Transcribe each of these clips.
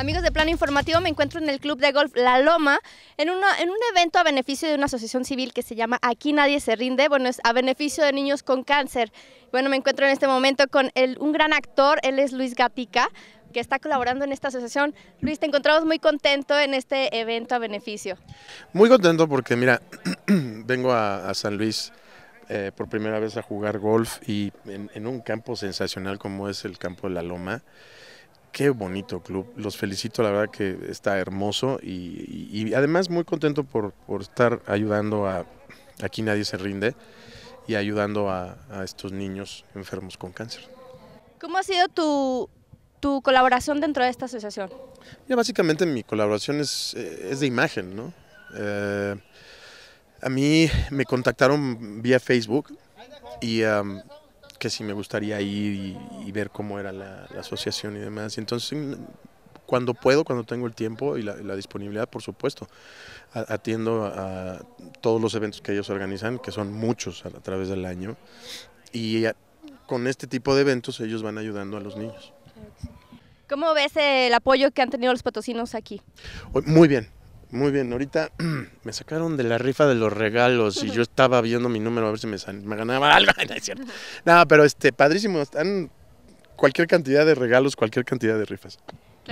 Amigos de Plano Informativo, me encuentro en el Club de Golf La Loma, en, en un evento a beneficio de una asociación civil que se llama Aquí Nadie Se Rinde, bueno, es a beneficio de niños con cáncer. Bueno, me encuentro en este momento con un gran actor, él es Luis Gatica, que está colaborando en esta asociación. Luis, te encontramos muy contento en este evento a beneficio. Muy contento porque, mira, vengo a, San Luis eh, por primera vez a jugar golf y en un campo sensacional como es el campo de La Loma. Qué bonito club, los felicito, la verdad que está hermoso y, además muy contento por, estar ayudando a, aquí nadie se rinde y ayudando a, estos niños enfermos con cáncer. ¿Cómo ha sido tu, colaboración dentro de esta asociación? Mira, básicamente mi colaboración es, eh, de imagen, ¿no? Eh, a mí me contactaron vía Facebook y que sí me gustaría ir y, ver cómo era la, asociación y demás. entonces, mm, cuando puedo, cuando tengo el tiempo y la, disponibilidad, por supuesto, atiendo a, todos los eventos que ellos organizan, que son muchos a, a través del año. Y con este tipo de eventos ellos van ayudando a los niños. ¿Cómo ves el apoyo que han tenido los patocinos aquí? Muy bien, muy bien, ahorita me sacaron de la rifa de los regalos y yo estaba viendo mi número a ver si me, me ganaba algo. No, es cierto. nada, pero este, padrísimo, están cualquier cantidad de regalos, cualquier cantidad de rifas.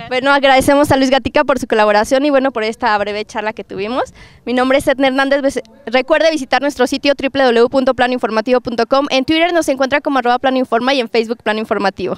Bueno, agradecemos a Luis Gatica por su colaboración y bueno, por esta breve charla que tuvimos. Mi nombre es Edna Hernández. Recuerde visitar nuestro sitio www.planoinformativo.com, En Twitter nos encuentra como arroba informa y en Facebook Plan Informativo.